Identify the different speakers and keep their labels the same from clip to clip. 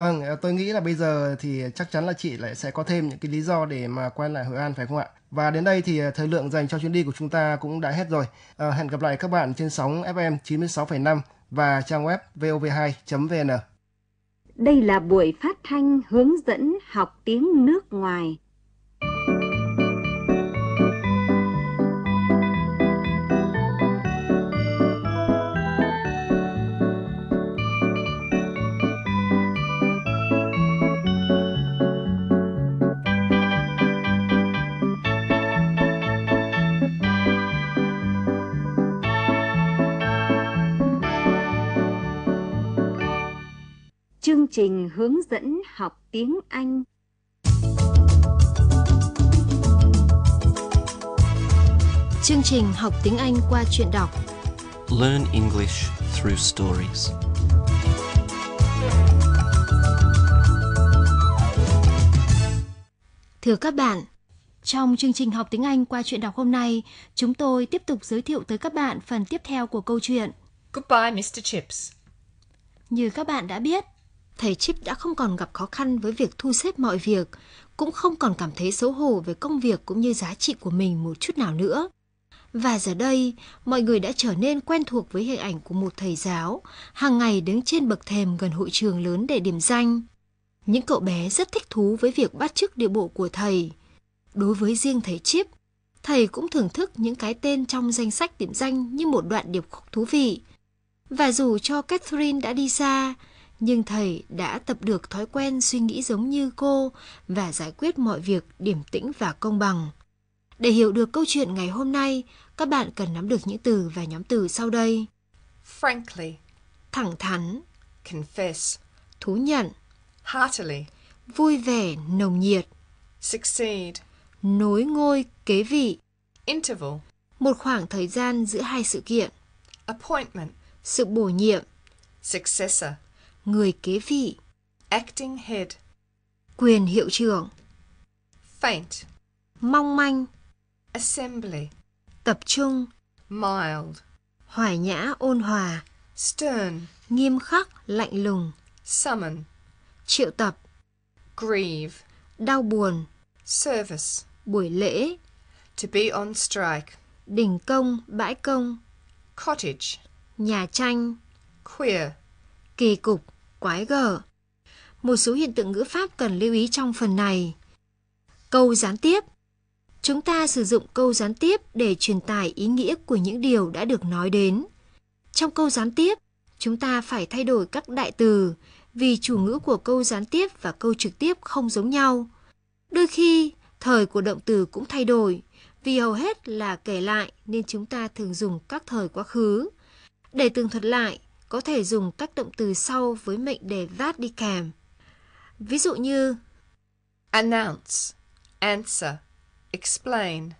Speaker 1: Vâng, ờ, tôi nghĩ là bây giờ thì chắc chắn là chị lại sẽ có thêm những cái lý do để mà quay lại Hội An phải không ạ? Và đến đây thì ờ, thời lượng dành cho chuyến đi của chúng ta cũng đã hết rồi. À, hẹn gặp lại các bạn trên sóng FM 96,5 và trang web vov2.vn. Đây là buổi phát thanh hướng dẫn học tiếng nước ngoài chương trình hướng dẫn học tiếng Anh. Chương trình học tiếng Anh qua truyện đọc. Learn English through stories. Thưa các bạn, trong chương trình học tiếng Anh qua truyện đọc hôm nay, chúng tôi tiếp tục giới thiệu tới các bạn phần tiếp theo của câu chuyện. Goodbye Mr. Chips. Như các bạn đã biết, thầy Chip đã không còn gặp khó khăn với việc thu xếp mọi việc, cũng không còn cảm thấy xấu hổ về công việc cũng như giá trị của mình một chút nào nữa. Và giờ đây, mọi người đã trở nên quen thuộc với hình ảnh của một thầy giáo, hàng ngày đứng trên bậc thềm gần hội trường lớn để điểm danh. Những cậu bé rất thích thú với việc bắt chước điệu bộ của thầy. Đối với riêng thầy Chip, thầy cũng thưởng thức những cái tên trong danh sách điểm danh như một đoạn điệp khúc thú vị. Và dù cho Catherine đã đi xa, nhưng thầy đã tập được thói quen suy nghĩ giống như cô và giải quyết mọi việc điểm tĩnh và công bằng. Để hiểu được câu chuyện ngày hôm nay, các bạn cần nắm được những từ và nhóm từ sau đây. Frankly, thẳng thắn, confess, thú nhận, heartily, vui vẻ, nồng nhiệt, succeed, nối ngôi, kế vị, interval, một khoảng thời gian giữa hai sự kiện, appointment, sự bổ nhiệm, successor, người kế vị, acting head, quyền hiệu trưởng, faint, mong manh, assembly, tập trung, mild, hoài nhã ôn hòa, stern, nghiêm khắc lạnh lùng, summon, triệu tập, grieve, đau buồn, service, buổi lễ, to be on strike, đình công, bãi công, cottage, nhà tranh, queer, kỳ cục, quái gở. Một số hiện tượng ngữ pháp cần lưu ý trong phần này. Câu gián tiếp Chúng ta sử dụng câu gián tiếp để truyền tải ý nghĩa của những điều đã được nói đến. Trong câu gián tiếp, chúng ta phải thay đổi các đại từ vì chủ ngữ của câu gián tiếp và câu trực tiếp không giống nhau. Đôi khi, thời của động từ cũng thay đổi vì hầu hết là kể lại nên chúng ta thường dùng các thời quá khứ. Để tường thuật lại, có thể dùng các động từ sau với mệnh đề that đi kèm. Ví dụ như announce, answer,
Speaker 2: explain,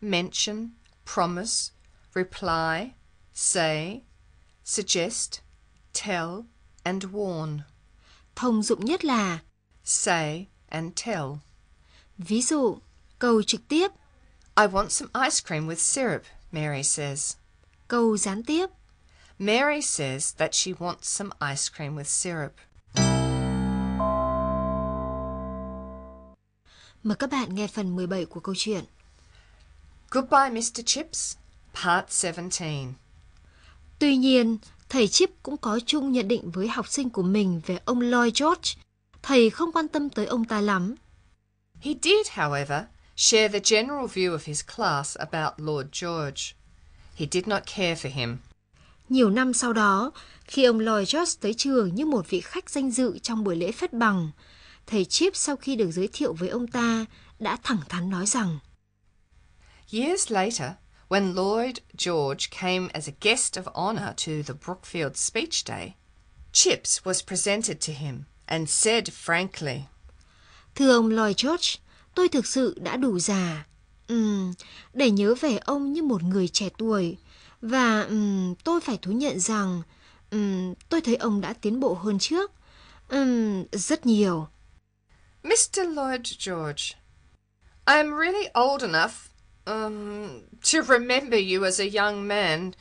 Speaker 2: mention, promise, reply, say, suggest, tell and warn. Thông dụng nhất là say and tell. Ví dụ, câu trực tiếp I want some ice cream with syrup, Mary says. Câu gián tiếp Mary says that she wants some ice cream with syrup.
Speaker 1: Mời các bạn nghe phần 17 của câu chuyện. Goodbye Mr. Chips, part 17. Tuy nhiên, thầy Chip cũng có chung nhận định với học sinh của mình về ông Lloyd George. Thầy không quan tâm tới ông ta lắm. He did, however, share the
Speaker 2: general view of his class about Lord George. He did not care for him.
Speaker 1: Nhiều năm sau đó, khi ông Lloyd George tới trường như một vị khách danh dự trong buổi lễ phất bằng, thầy Chip sau khi được giới thiệu với ông ta đã thẳng thắn nói rằng Years later, when Lloyd George came as a guest of
Speaker 2: honor to the Brookfield Speech Day, Chips was presented to him and said
Speaker 1: frankly, Thưa ông Lloyd George, tôi thực sự đã đủ già. Ừm, để nhớ về ông như một người trẻ tuổi, và um, tôi phải thú nhận rằng um, tôi thấy ông đã tiến bộ hơn trước. Um, rất nhiều. Mr. Lloyd George, I am really old
Speaker 2: enough um, to remember you as a young man,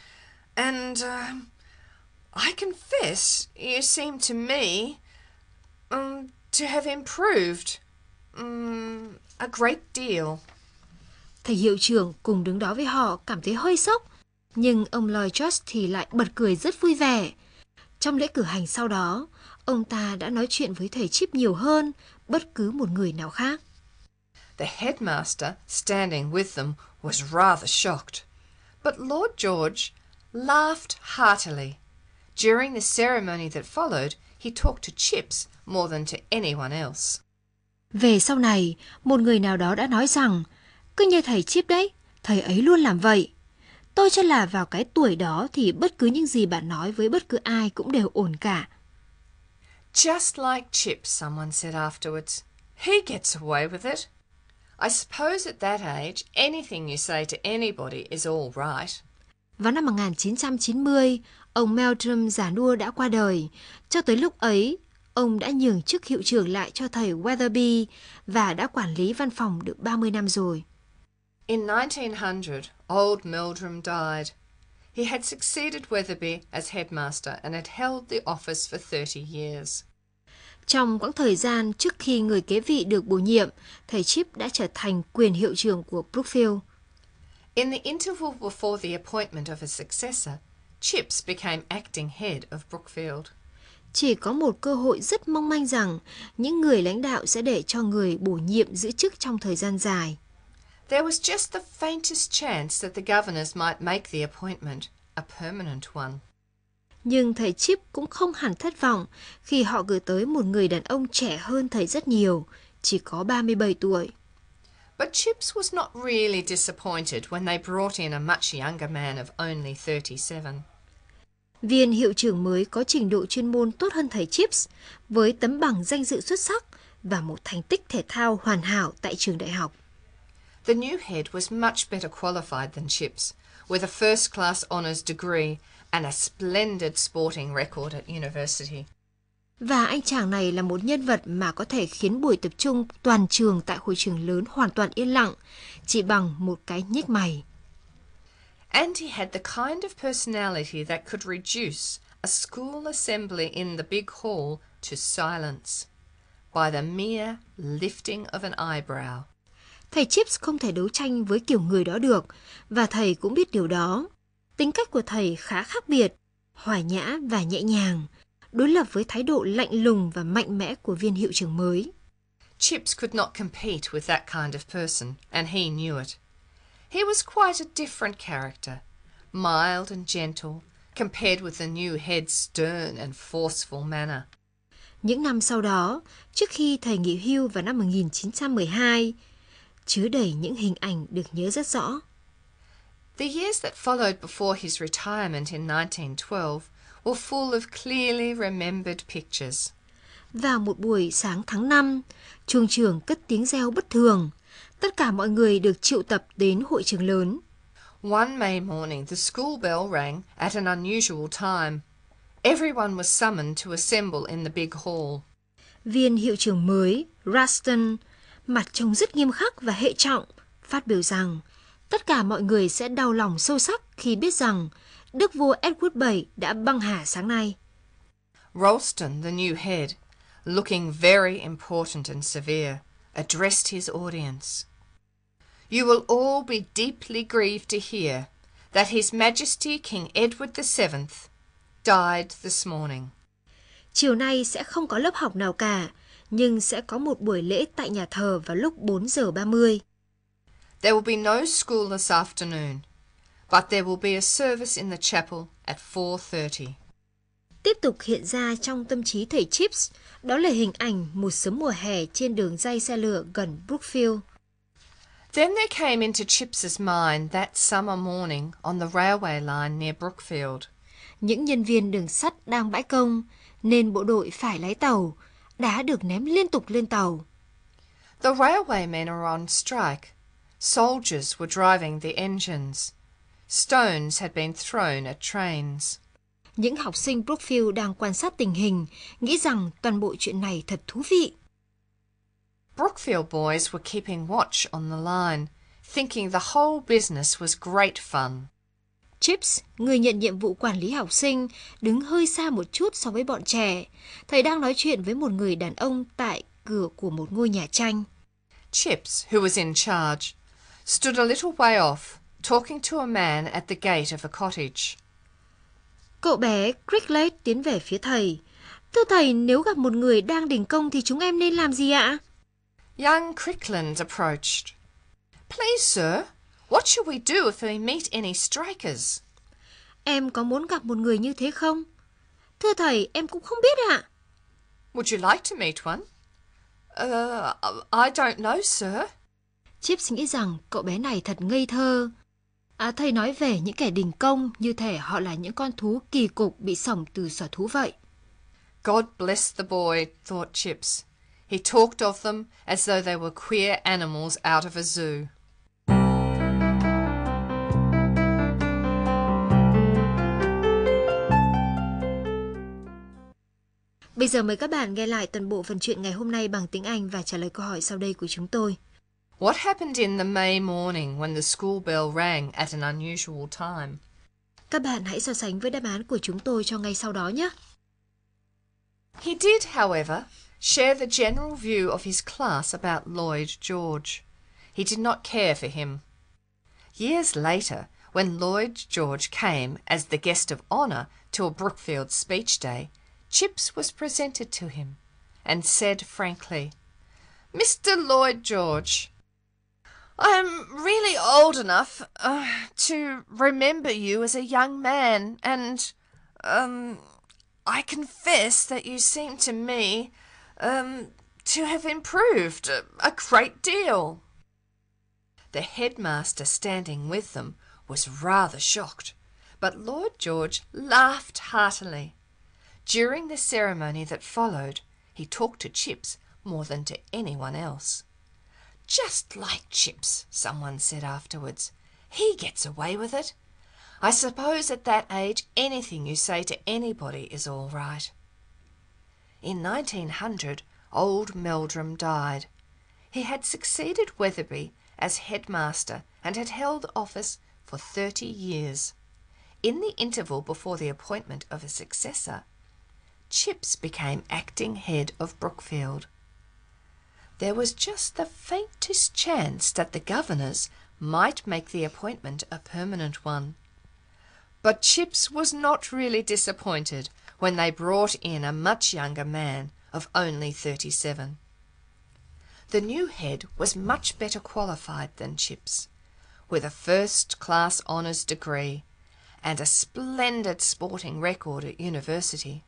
Speaker 2: and um, I confess you seem to me um,
Speaker 1: to have improved um, a great deal. Thầy hiệu trưởng cùng đứng đó với họ cảm thấy hơi sốc nhưng ông Lloyd George thì lại bật cười rất vui vẻ. Trong lễ cử hành sau đó, ông ta đã nói chuyện với thầy Chip nhiều hơn bất cứ một người nào khác. The headmaster standing
Speaker 2: with them was rather shocked, but Lord George laughed heartily. During the ceremony that followed, he talked to Chips more than
Speaker 1: to anyone else. Về sau này, một người nào đó đã nói rằng, cứ như thầy Chip đấy, thầy ấy luôn làm vậy. Tôi cho là vào cái tuổi đó thì bất cứ những gì bạn nói với bất cứ ai cũng đều ổn cả.
Speaker 2: Just like Chip, someone said afterwards. He gets away with it. I suppose at that age, anything you say to anybody is all right.
Speaker 1: Vào năm 1990, ông Meldrum giả nua đã qua đời. Cho tới lúc ấy, ông đã nhường chức hiệu trưởng lại cho thầy Weatherby và đã quản lý văn phòng được 30 năm rồi.
Speaker 2: In 1900 old Meldrum died. He had succeeded Weatherby as headmaster and had held the office for 30 years.
Speaker 1: Trong quãng thời gian trước khi người kế vị được bổ nhiệm, thầy Chip đã trở thành quyền hiệu trưởng của Brookfield.
Speaker 2: In the interval before the appointment of his successor, Chips became acting head of Brookfield.
Speaker 1: Chỉ có một cơ hội rất mong manh rằng những người lãnh đạo sẽ để cho người bổ nhiệm giữ chức trong thời gian dài. There was just the
Speaker 2: faintest chance that the governors might make the appointment a permanent one.
Speaker 1: Nhưng thầy Chip cũng không hẳn thất vọng khi họ gửi tới một người đàn ông trẻ hơn thầy rất nhiều, chỉ có 37 tuổi.
Speaker 2: But Chips was not really disappointed when they brought in a much younger man of only 37.
Speaker 1: Viên hiệu trưởng mới có trình độ chuyên môn tốt hơn thầy Chips với tấm bằng danh dự xuất sắc và một thành tích thể thao hoàn hảo tại trường đại học. The new
Speaker 2: head was much better qualified than Chips, with a first class honours degree and a splendid sporting record at university.
Speaker 1: Và anh chàng này là một nhân vật mà có thể khiến buổi tập trung toàn trường tại hội trường lớn hoàn toàn yên lặng, chỉ bằng một cái mày.
Speaker 2: And he had the kind of personality that could reduce a school assembly in the big hall to silence
Speaker 1: by the mere lifting of an eyebrow. thầy Chips không thể đấu tranh với kiểu người đó được và thầy cũng biết điều đó. Tính cách của thầy khá khác biệt, hòa nhã và nhẹ nhàng, đối lập với thái độ lạnh lùng và mạnh mẽ của viên hiệu trưởng mới.
Speaker 2: Chips could not compete with that kind of person, and he knew it. He was quite a different character, mild and gentle, compared with the new head's stern and forceful manner.
Speaker 1: Những năm sau đó, trước khi thầy nghỉ hưu vào năm 1912, chứa đầy những hình ảnh được nhớ rất rõ. The years that followed before his retirement in 1912 were full of clearly remembered pictures. Vào một buổi sáng tháng 5, trường trường cất tiếng reo bất thường. Tất cả mọi người được triệu tập đến hội trường lớn. One May morning, the school bell rang at an unusual time. Everyone was summoned to assemble in the big hall. Viên hiệu trưởng mới, Raston, mặt trông rất nghiêm khắc và hệ trọng, phát biểu rằng tất cả mọi người sẽ đau lòng sâu sắc khi biết rằng Đức vua Edward VII đã băng hà sáng nay. Ralston, the new head, looking
Speaker 2: very important and severe, addressed his audience. You will all be deeply grieved to hear that His Majesty King Edward VII
Speaker 1: died this morning. Chiều nay sẽ không có lớp học nào cả nhưng sẽ có một buổi lễ tại nhà thờ vào lúc 4 giờ 30. There will be no school this afternoon, but there will be a service in the chapel at 4:30. Tiếp tục hiện ra trong tâm trí thầy Chips, đó là hình ảnh một sớm mùa hè trên đường dây xe lửa gần Brookfield. Then there came
Speaker 2: into Chips's mind that summer morning on the railway line near Brookfield.
Speaker 1: Những nhân viên đường sắt đang bãi công, nên bộ đội phải lái tàu, đã được ném liên tục lên tàu. The railway men are on strike. Soldiers
Speaker 2: were driving the engines. Stones had been thrown at trains.
Speaker 1: Những học sinh Brookfield đang quan sát tình hình, nghĩ rằng toàn bộ chuyện này thật thú vị. Brookfield boys were keeping watch on the line, thinking the whole business was great fun. Chips, người nhận nhiệm vụ quản lý học sinh, đứng hơi xa một chút so với bọn trẻ. Thầy đang nói chuyện với một người đàn ông tại cửa của một ngôi nhà tranh. Chips, who was in charge, stood a little way off, talking to a man at the gate of a cottage. Cậu bé Cricklet tiến về phía thầy. Thưa thầy, nếu gặp một người đang đình công thì chúng em nên làm gì ạ? Young Crickland approached.
Speaker 2: Please, sir, What should we do if we meet any strikers? Em có muốn gặp một người
Speaker 1: như thế không? Thưa thầy, em cũng không biết ạ. À. Would you like to meet one? Uh, I don't know, sir. Chips nghĩ rằng cậu bé này thật ngây thơ. À, thầy nói về những kẻ đình công như thể họ là những con thú kỳ cục bị sổng từ sở thú vậy. God bless the boy, thought Chips.
Speaker 2: He talked of them as though they were queer animals out of a zoo.
Speaker 1: Bây giờ mời các bạn nghe lại toàn bộ phần chuyện ngày hôm nay bằng tiếng Anh và trả lời câu hỏi sau đây của chúng tôi. What happened in the May morning when the school bell rang at an unusual time? Các bạn hãy so sánh với đáp án
Speaker 2: của chúng tôi cho ngay sau đó nhé. He did, however, share the general view of his class about Lloyd George. He did not care for him. Years later, when Lloyd George came as the guest of honor to a Brookfield speech day, Chips was presented to him, and said frankly, "Mr. Lloyd George, I am really old enough uh, to remember you as a young man, and um, I confess that you seem to me um, to have improved a great deal." The headmaster, standing with them was rather shocked, but Lord George laughed heartily. During the ceremony that followed, he talked to Chips more than to anyone else. "Just like Chips," Someone said afterwards. "He gets away with it. I suppose at that age anything you say to anybody is all right." In 1900 old Meldrum died. He had succeeded Weatherby as head master, and had held office for thirty years. In the interval before the appointment of a successor. Chips became acting head of Brookfield. There was just the faintest chance that the governors might make the appointment a permanent one. But Chips was not really disappointed when they brought in a much younger man of only thirty seven. The new head was much better qualified than Chips, with a first class honours degree, and a splendid sporting record at university.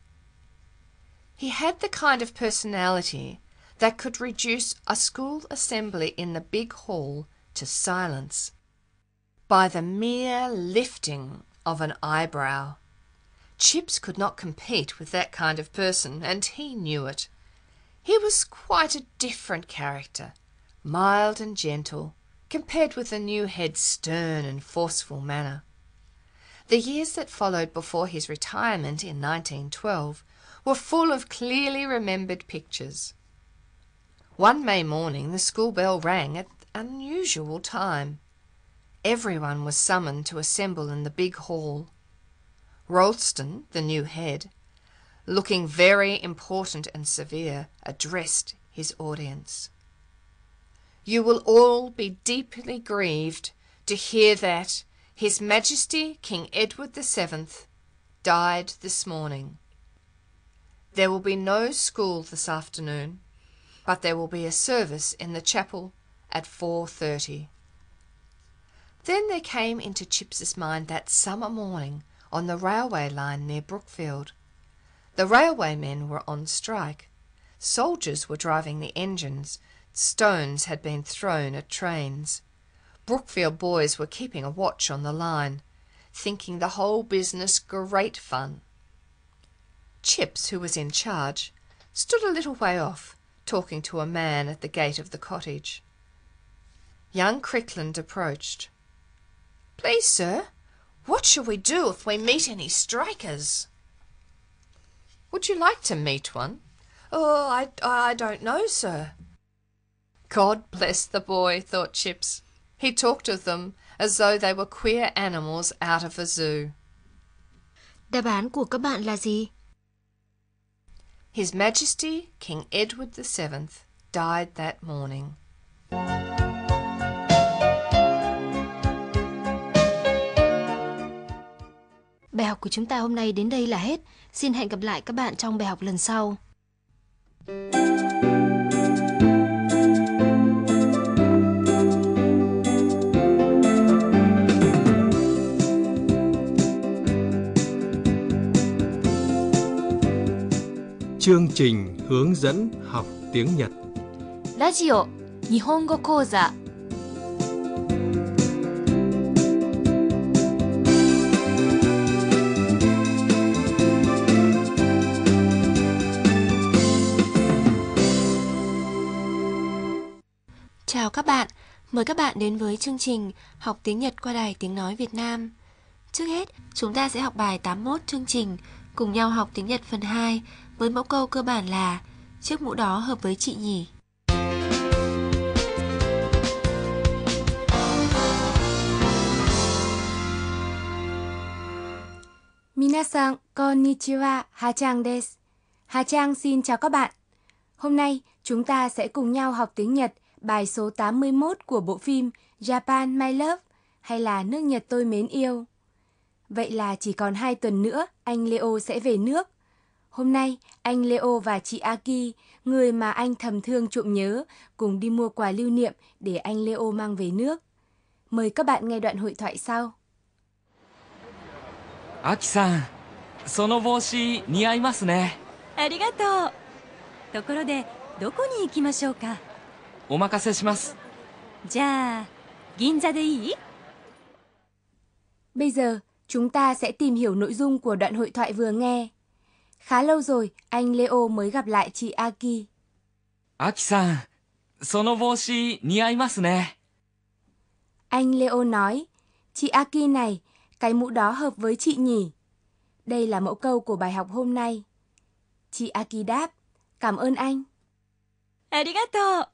Speaker 2: He had the kind of personality that could reduce a school assembly in the big hall to silence by the mere lifting of an eyebrow. Chips could not compete with that kind of person, and he knew it. He was quite a different character, mild and gentle, compared with the new head's stern and forceful manner. The years that followed before his retirement in 1912 were full of clearly remembered pictures. One May morning the school bell rang at an unusual time. Everyone was summoned to assemble in the big hall. Ralston, the new head, looking very important and severe, addressed his audience. You will all be deeply grieved to hear that His Majesty King Edward the Seventh died this morning. There will be no school this afternoon, but there will be a service in the chapel at four thirty. Then there came into Chips's mind that summer morning on the railway line near Brookfield. The railway men were on strike. Soldiers were driving the engines, stones had been thrown at trains. Brookfield boys were keeping a watch on the line, thinking the whole business great fun. Chips, who was in charge, stood a little way off, talking to a man at the gate of the cottage. Young Crickland approached. "Please, sir, what shall we do if we meet any strikers?" "Would you like to meet one?" "Oh, I I don't know, sir." God bless the boy, thought Chips. He talked of them as though they were queer animals out of a zoo. Đáp án của các bạn là gì? His Majesty King Edward VII died that morning.
Speaker 1: Bài học của chúng ta hôm nay đến đây là hết. Xin hẹn gặp lại các bạn trong bài học lần sau.
Speaker 3: chương trình hướng dẫn học tiếng Nhật. Radio Nihongo Koza.
Speaker 1: Chào các bạn, mời các bạn đến với chương trình
Speaker 3: Học tiếng Nhật qua Đài Tiếng Nói Việt Nam. Trước hết, chúng ta sẽ học bài 81 chương trình Cùng nhau học tiếng Nhật phần 2 với mẫu câu cơ bản là chiếc mũ đó hợp với chị nhỉ. Minasan konnichiwa, Hà Trang des. Hà Trang xin chào các bạn. Hôm nay chúng ta sẽ cùng nhau học tiếng Nhật bài số 81 của bộ phim Japan My Love hay là Nước Nhật tôi mến yêu. Vậy là chỉ còn 2 tuần nữa anh Leo sẽ về nước Hôm nay, anh Leo và chị Aki, người mà anh thầm thương trộm nhớ, cùng đi mua quà lưu niệm để anh Leo mang về nước. Mời các bạn nghe đoạn hội thoại sau. Aki-san, その帽子似合いますね。ありがとう。ところで、どこに行きましょうかお任せします。じゃあ、銀座でいい Bây giờ, chúng ta sẽ tìm hiểu nội dung của đoạn hội thoại vừa nghe. Khá lâu rồi, anh Leo mới gặp lại chị Aki. Aki-san, その帽子似合いますね. Anh Leo nói, chị Aki này, cái mũ đó hợp với chị nhỉ? Đây là mẫu câu của bài học hôm nay. Chị Aki đáp, cảm ơn anh. Arigato.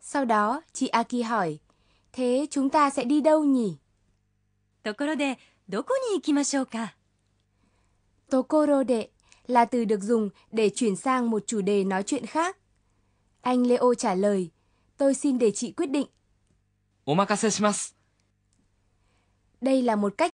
Speaker 3: Sau đó, chị Aki hỏi, thế chúng ta sẽ đi đâu nhỉ? ところで、どこに行きましょうか Tokorode là từ được dùng để chuyển sang một chủ đề nói chuyện khác. Anh Leo trả lời, tôi xin để chị quyết định. Omakase shimasu. Đây là một cách